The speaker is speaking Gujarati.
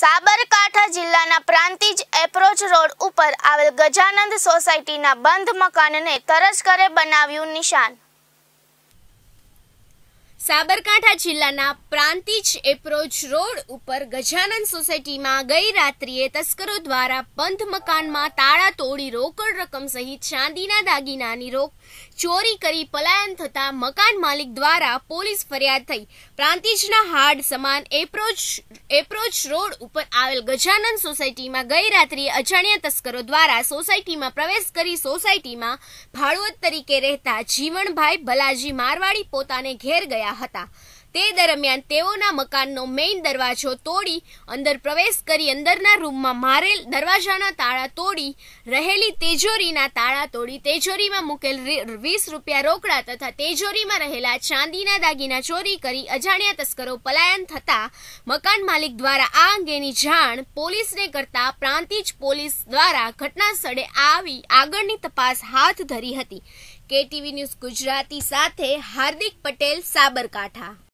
સાબરકાંઠા જિલ્લાના પ્રાંતિજ એપ્રોચ રોડ ઉપર આવેલ ગજાનંદ સોસાયટીના બંધ મકાનને તરસ્કરે બનાવ્યું નિશાન સાબરકાંઠા જિલ્લાના પ્રાંતિજ એપ્રોચ રોડ ઉપર ગજાનંદ સોસાયટીમાં ગઈ રાત્રિએ તસ્કરો દ્વારા બંધ મકાનમાં તાળા તોડી રોકડ રકમ સહિત ચાંદીના દાગીનાની રોક ચોરી કરી પલાયન થતા મકાન માલિક દ્વારા પોલીસ ફરિયાદ થઈ પ્રાંતિજના હાડ સમાન એપ્રોચ એપ્રોચ રોડ ઉપર આવેલ ગજાનંદ સોસાયટીમાં ગઈ રાત્રિએ અજાણ્યા તસ્કરો દ્વારા સોસાયટીમાં પ્રવેશ કરી સોસાયટીમાં ભાડુઆત તરીકે રહેતા જીવણભાઈ ભલાજી મારવાડી પોતાને ઘેર ગયા ગયા હતા તે દરમિયાન તેઓના મકાનનો મેઇન દરવાજો તોડી અંદર પ્રવેશ કરી અંદરના રૂમમાં મારેલ દરવાજાના તાળા તોડી રહેલી તેજોરીના તાળા તોડી તેજોરીમાં મૂકેલ વીસ રૂપિયા રોકડા તથા તેજોરીમાં રહેલા ચાંદીના દાગીના ચોરી કરી અજાણ્યા તસ્કરો પલાયન થતા મકાન માલિક દ્વારા આ અંગેની જાણ પોલીસને કરતા પ્રાંતિજ પોલીસ દ્વારા ઘટના સ્થળે આવી આગળની તપાસ હાથ ધરી હતી કેટીવી ન્યૂઝ ગુજરાતી સાથે હાર્દિક પટેલ સાબરકાંઠા